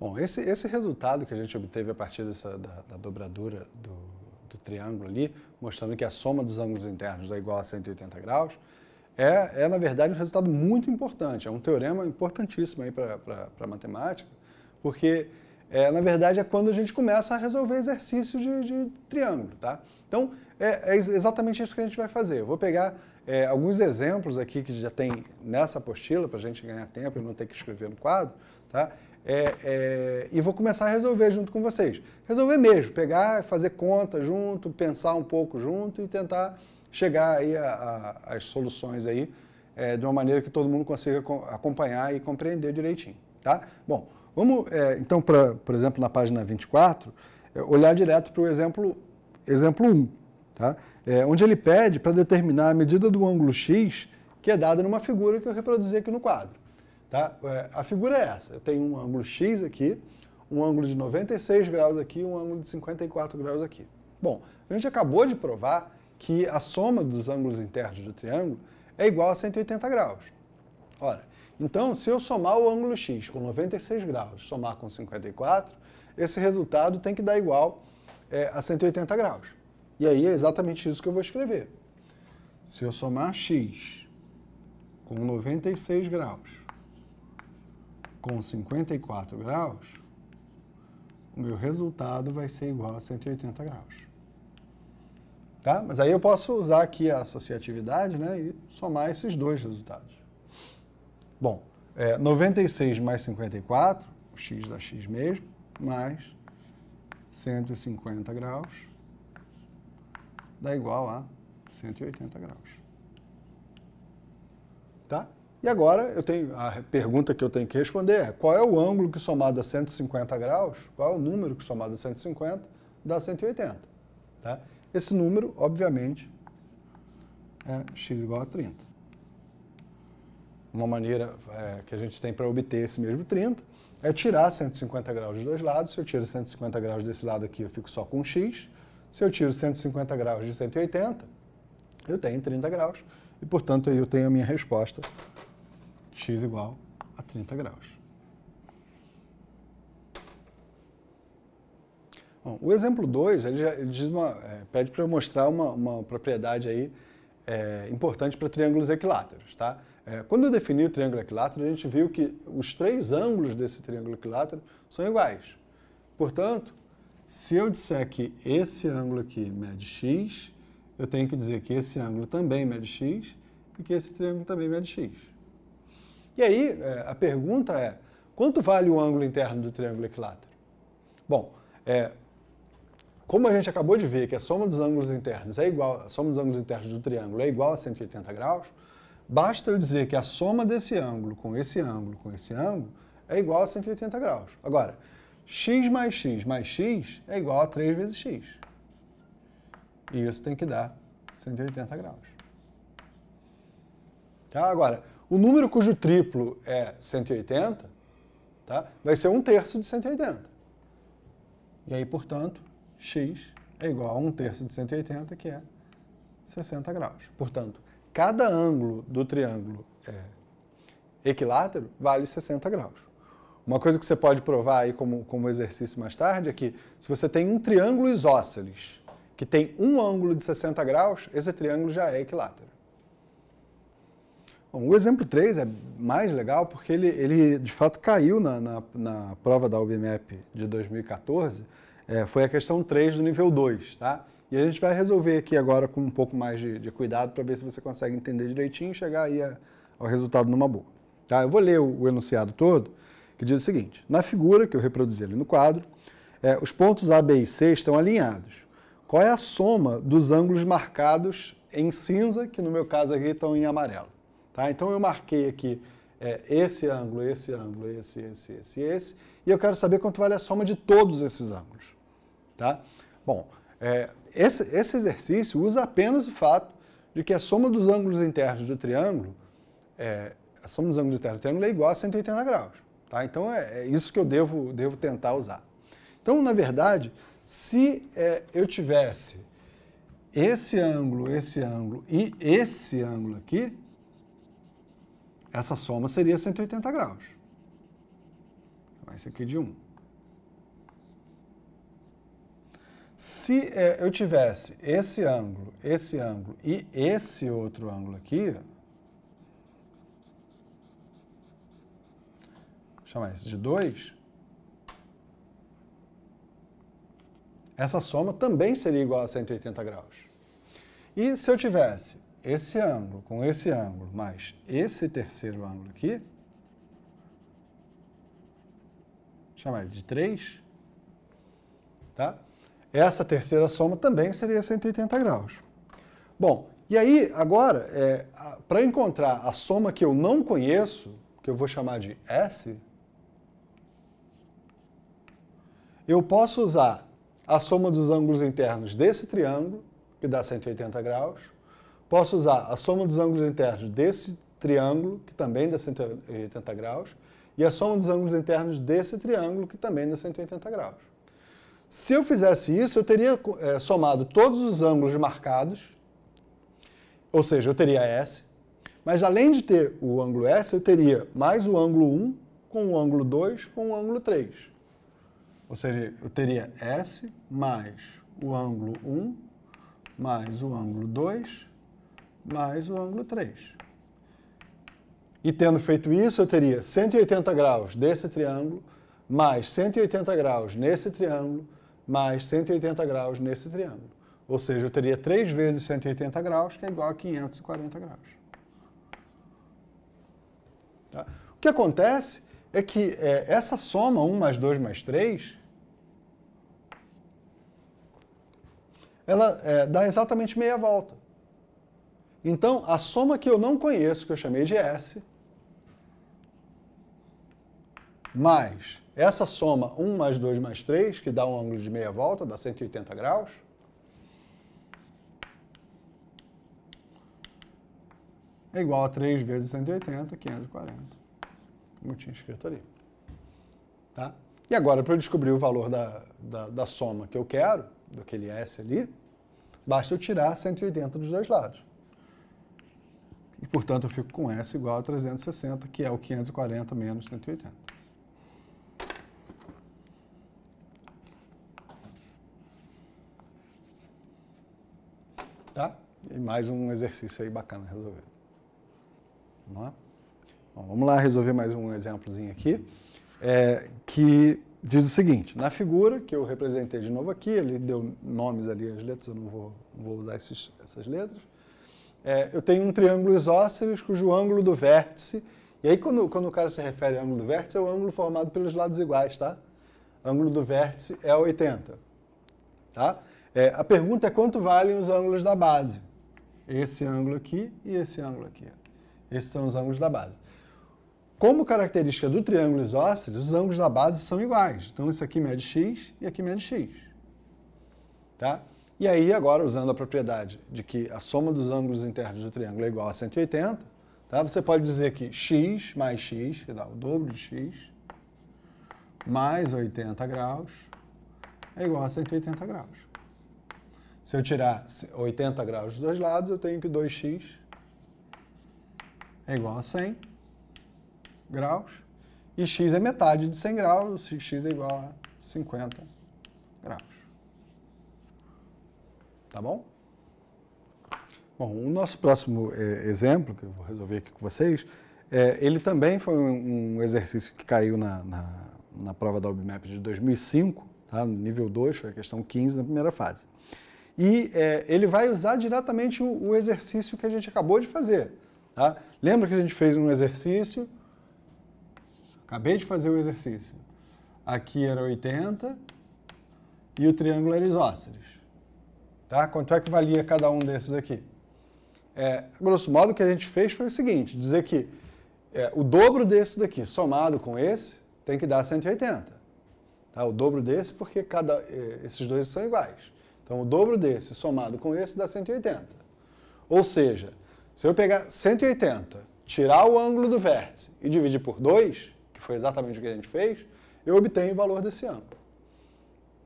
Bom, esse, esse resultado que a gente obteve a partir dessa, da, da dobradura do, do, triângulo ali, mostrando que a soma dos ângulos internos é igual a 180 graus, é, é na verdade um resultado muito importante, é um teorema importantíssimo aí para a matemática, porque é, na verdade, é quando a gente começa a resolver exercício de, de triângulo, tá? Então, é, é, exatamente isso que a gente vai fazer. Eu vou pegar é, alguns exemplos aqui que já tem nessa apostila, para a gente ganhar tempo e não ter que escrever no quadro, tá? É, é, e vou começar a resolver junto com vocês. Resolver mesmo, pegar, fazer conta junto, pensar um pouco junto e tentar chegar aí às soluções aí é, de uma maneira que todo mundo consiga acompanhar e compreender direitinho, tá? Bom, Vamos, é, então, pra, por exemplo, na página 24, é, olhar direto para o exemplo, exemplo 1, tá? É, onde ele pede para determinar a medida do ângulo x que é dada numa figura que eu reproduzi aqui no quadro. Tá? É, a figura é essa. Eu tenho um ângulo x aqui, um ângulo de 96 graus aqui um ângulo de 54 graus aqui. Bom, a gente acabou de provar que a soma dos ângulos internos do triângulo é igual a 180 graus. Ora, então, se eu somar o ângulo X com 96 graus, somar com 54, esse resultado tem que dar igual é, a 180 graus. E aí é exatamente isso que eu vou escrever. Se eu somar X com 96 graus com 54 graus, o meu resultado vai ser igual a 180 graus. Tá? Mas aí eu posso usar aqui a associatividade né, e somar esses dois resultados. Bom, é, 96 mais 54, o x da x mesmo, mais 150 graus dá igual a 180 graus. Tá? E agora eu tenho a pergunta que eu tenho que responder é qual é o ângulo que somado a 150 graus, qual é o número que somado a 150 dá 180. Tá? Esse número, obviamente, é x igual a 30 uma maneira é, que a gente tem para obter esse mesmo 30 é tirar 150 graus dos dois lados. Se eu tiro 150 graus desse lado aqui, eu fico só com x. Se eu tiro 150 graus de 180, eu tenho 30 graus. E, portanto, eu tenho a minha resposta x igual a 30 graus. Bom, o exemplo 2, ele, ele uma, é, pede para eu mostrar uma, uma propriedade aí, é, importante para triângulos equiláteros. Tá? É, quando eu defini o triângulo equilátero, a gente viu que os três ângulos desse triângulo equilátero são iguais. Portanto, se eu disser que esse ângulo aqui mede x, eu tenho que dizer que esse ângulo também mede x e que esse triângulo também mede x. E aí, é, a pergunta é, quanto vale o ângulo interno do triângulo equilátero? Bom, é, como a gente acabou de ver que a soma dos ângulos internos é igual, a soma dos ângulos internos do triângulo é igual a 180 graus, Basta eu dizer que a soma desse ângulo com esse ângulo com esse ângulo é igual a 180 graus. Agora, x mais x mais x é igual a 3 vezes x. E isso tem que dar 180 graus. Tá? Agora, o número cujo triplo é 180 tá? vai ser um terço de 180. E aí, portanto, x é igual a um terço de 180, que é 60 graus. Portanto, cada ângulo do triângulo é, equilátero vale 60 graus. Uma coisa que você pode provar aí como, como exercício mais tarde é que se você tem um triângulo isósceles que tem um ângulo de 60 graus, esse triângulo já é equilátero. Bom, o exemplo 3 é mais legal porque ele, ele de fato caiu na, na, na prova da UBMEP de 2014, é, foi a questão 3 do nível 2, tá? E a gente vai resolver aqui agora com um pouco mais de, de cuidado para ver se você consegue entender direitinho e chegar aí a, ao resultado numa boa. Tá? Eu vou ler o, o, enunciado todo, que diz o seguinte: na figura que eu reproduzi ali no quadro, é, os pontos A, B e C estão alinhados. Qual é a soma dos ângulos marcados em cinza, que no meu caso aqui estão em amarelo? Tá? Então eu marquei aqui é, esse ângulo, esse ângulo, esse, esse, esse, esse, e eu quero saber quanto vale a soma de todos esses ângulos. Tá? Bom, é, esse, esse exercício usa apenas o fato de que a soma dos ângulos internos do triângulo, é, a soma dos ângulos internos do triângulo é igual a 180 graus. Tá? Então é, é isso que eu devo, devo tentar usar. Então, na verdade, se é, eu tivesse esse ângulo, esse ângulo e esse ângulo aqui, essa soma seria 180 graus. Esse aqui de 1. Se é, eu tivesse esse ângulo, esse ângulo e esse outro ângulo aqui, chamar esse de 2, essa soma também seria igual a 180 graus. E se eu tivesse esse ângulo com esse ângulo mais esse terceiro ângulo aqui, chamar ele de 3, tá? Essa terceira soma também seria 180 graus. Bom, e aí, agora, é, para encontrar a soma que eu não conheço, que eu vou chamar de S, eu posso usar a soma dos ângulos internos desse triângulo, que dá 180 graus, posso usar a soma dos ângulos internos desse triângulo, que também dá 180 graus, e a soma dos ângulos internos desse triângulo, que também dá 180 graus. Se eu fizesse isso, eu teria é, somado todos os ângulos marcados, ou seja, eu teria S, mas além de ter o ângulo S, eu teria mais o ângulo 1 com o ângulo 2 com o ângulo 3. Ou seja, eu teria S mais o ângulo 1 mais o ângulo 2 mais o ângulo 3. E tendo feito isso, eu teria 180 graus desse triângulo mais 180 graus nesse triângulo mais 180 graus nesse triângulo. Ou seja, eu teria 3 vezes 180 graus, que é igual a 540 graus. Tá? O que acontece é que é, essa soma 1 mais 2 mais 3, ela é, dá exatamente meia volta. Então, a soma que eu não conheço, que eu chamei de S, mais essa soma 1 mais 2 mais 3, que dá um ângulo de meia volta, dá 180 graus. É igual a 3 vezes 180, 540. Como eu tinha escrito ali. Tá? E agora, para eu descobrir o valor da, da, da soma que eu quero, daquele S ali, basta eu tirar 180 dos dois lados. E, portanto, eu fico com S igual a 360, que é o 540 menos 180. E mais um exercício aí bacana resolvido. Vamos é? lá? Bom, vamos lá resolver mais um exemplozinho aqui, é, que diz o seguinte, na figura que eu representei de novo aqui, ele deu nomes ali às letras, eu não vou, não vou usar esses, essas letras, é, eu tenho um triângulo isósceles cujo ângulo do vértice, e aí quando, quando o cara se refere ao ângulo do vértice, é o ângulo formado pelos lados iguais, tá? O ângulo do vértice é 80, tá? É, a pergunta é quanto valem os ângulos da base esse ângulo aqui e esse ângulo aqui. Esses são os ângulos da base. Como característica do triângulo isósceles, os ângulos da base são iguais. Então, esse aqui mede x e aqui mede x. Tá? E aí, agora, usando a propriedade de que a soma dos ângulos internos do triângulo é igual a 180, tá? você pode dizer que x mais x, que dá o dobro de x, mais 80 graus, é igual a 180 graus. Se eu tirar 80 graus dos dois lados, eu tenho que 2x é igual a 100 graus. E x é metade de 100 graus, x é igual a 50 graus. Tá bom? Bom, o nosso próximo é, exemplo, que eu vou resolver aqui com vocês, é, ele também foi um, um exercício que caiu na, na, na prova da UBMAP de 2005, tá? no nível 2, foi a questão 15 na primeira fase e é, ele vai usar diretamente o, o, exercício que a gente acabou de fazer. Tá? Lembra que a gente fez um exercício? Acabei de fazer o exercício. Aqui era 80 e o triângulo era isósceles. Tá? Quanto é que valia cada um desses aqui? É, grosso modo, o que a gente fez foi o seguinte, dizer que é, o dobro desse daqui somado com esse tem que dar 180. Tá? O dobro desse porque cada, é, esses dois são iguais. Então, o dobro desse somado com esse dá 180. Ou seja, se eu pegar 180, tirar o ângulo do vértice e dividir por 2, que foi exatamente o que a gente fez, eu obtenho o valor desse ângulo.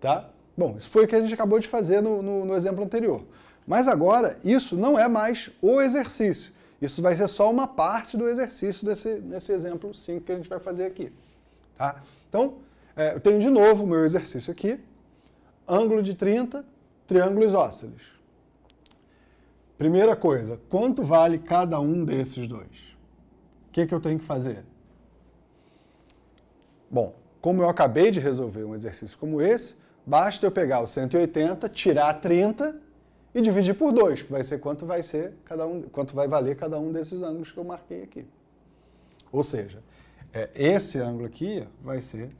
Tá? Bom, isso foi o que a gente acabou de fazer no, no, no exemplo anterior. Mas agora, isso não é mais o exercício. Isso vai ser só uma parte do exercício desse, nesse exemplo 5 que a gente vai fazer aqui. Tá? Então, é, eu tenho de novo o meu exercício aqui, ângulo de 30, triângulos ósciles. Primeira coisa, quanto vale cada um desses dois? O que, que eu tenho que fazer? Bom, como eu acabei de resolver um exercício como esse, basta eu pegar o 180, tirar 30 e dividir por 2, que vai ser quanto vai ser cada um, quanto vai valer cada um desses ângulos que eu marquei aqui. Ou seja, é, esse ângulo aqui vai ser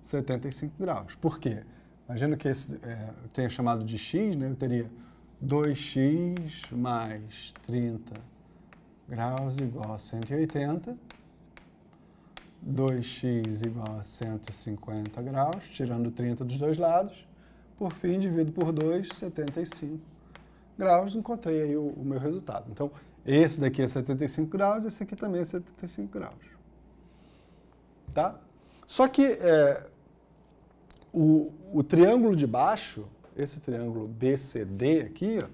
75 graus. Por quê? Imagino que esse, é, eu tenha chamado de x, né? eu teria 2x mais 30 graus igual a 180, 2x igual a 150 graus, tirando 30 dos dois lados, por fim, divido por 2, 75 graus, encontrei aí o, o meu resultado. Então, esse daqui é 75 graus, esse aqui também é 75 graus. Tá? Só que é, o, o triângulo de baixo, esse triângulo BCD aqui, ó,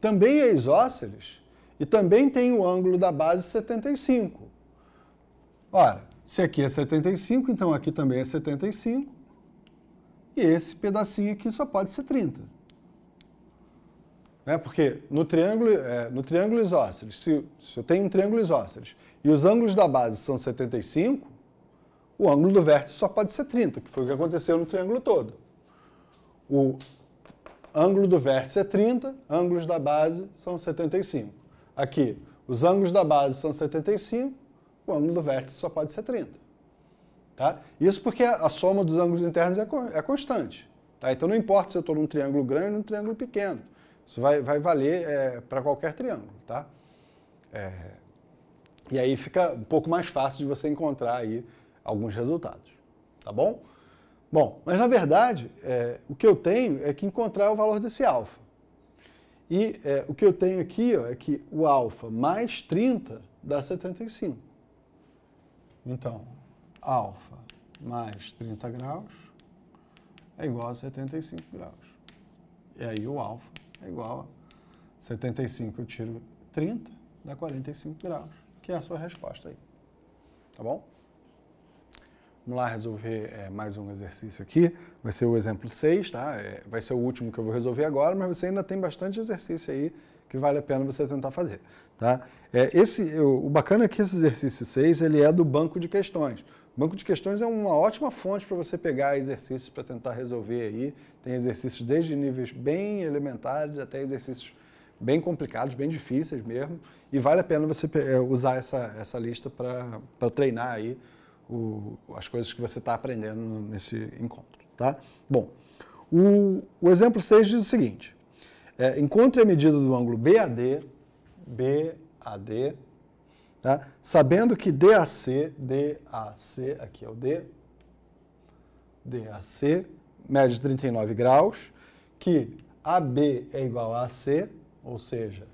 também é isósceles e também tem o ângulo da base 75. Ora, se aqui é 75, então aqui também é 75. E esse pedacinho aqui só pode ser 30. Né? Porque no triângulo, é, no triângulo isósceles, se, se eu tenho um triângulo isósceles e os ângulos da base são 75, o ângulo do vértice só pode ser 30, que foi o que aconteceu no triângulo todo. O ângulo do vértice é 30, ângulos da base são 75. Aqui, os ângulos da base são 75, o ângulo do vértice só pode ser 30. Tá? Isso porque a soma dos ângulos internos é, é, constante. Tá? Então não importa se eu estou num triângulo grande ou num triângulo pequeno. Isso vai, vai valer é, para qualquer triângulo. Tá? É, e aí fica um pouco mais fácil de você encontrar aí alguns resultados, tá bom? Bom, mas na verdade, é, o que eu tenho é que encontrar é o valor desse alfa. E é, o que eu tenho aqui ó, é que o alfa mais 30 dá 75. Então, alfa mais 30 graus é igual a 75 graus. E aí o alfa é igual a 75, eu tiro 30, dá 45 graus, que é a sua resposta aí. Tá bom? Vamos lá resolver é, mais um exercício aqui. Vai ser o exemplo 6, tá? É, vai ser o último que eu vou resolver agora, mas você ainda tem bastante exercício aí que vale a pena você tentar fazer, tá? É, esse, o, o bacana é que esse exercício 6, ele é do banco de questões. O banco de questões é uma ótima fonte para você pegar exercícios para tentar resolver aí. Tem exercícios desde níveis bem elementares até exercícios bem complicados, bem difíceis mesmo. E vale a pena você eh, usar essa, essa lista para treinar aí o, as coisas que você está aprendendo nesse encontro. Tá? Bom, o, o exemplo 6 diz o seguinte: é, encontre a medida do ângulo BAD, BAD, tá? sabendo que DAC, DAC, aqui é o D, DAC, mede 39 graus, que AB é igual a AC, ou seja,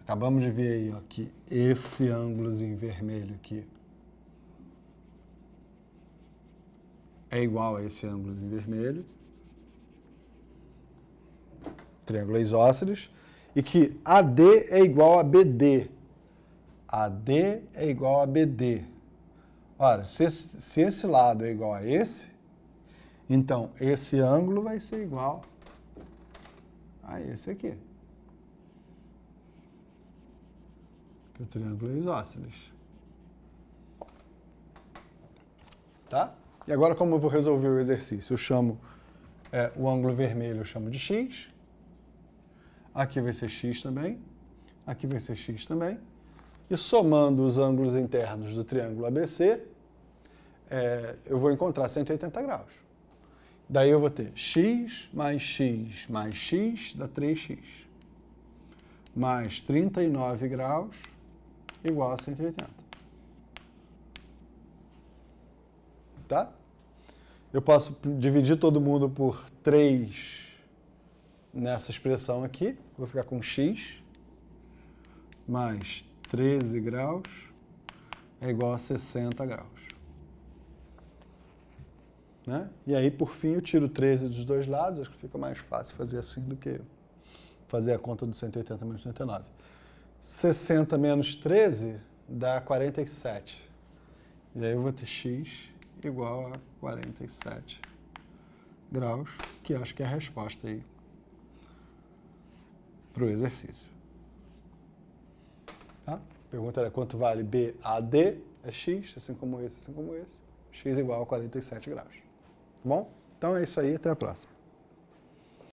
acabamos de ver aí ó, que esse ângulozinho vermelho aqui é igual a esse ângulo em vermelho, triângulo isósceles, e que AD é igual a BD. AD é igual a BD. Ora, se esse, se esse lado é igual a esse, então esse ângulo vai ser igual a esse aqui. Que o triângulo é isósceles. Tá? E agora como eu vou resolver o exercício? Eu chamo é, o ângulo vermelho, eu chamo de x. Aqui vai ser x também. Aqui vai ser x também. E somando os ângulos internos do triângulo ABC, é, eu vou encontrar 180 graus. Daí eu vou ter x mais x mais x dá 3x. Mais 39 graus igual a 180. tá? Eu posso dividir todo mundo por 3 nessa expressão aqui. Vou ficar com x mais 13 graus é igual a 60 graus. Né? E aí, por fim, eu tiro 13 dos dois lados, acho que fica mais fácil fazer assim do que fazer a conta do 180 menos 39. 60 menos 13 dá 47. E aí eu vou ter x igual a 47 graus, que acho que é a resposta aí para o exercício. Tá? A pergunta era quanto vale BAD, é X, assim como esse, assim como esse. X igual a 47 graus. Tá bom? Então é isso aí, até a próxima.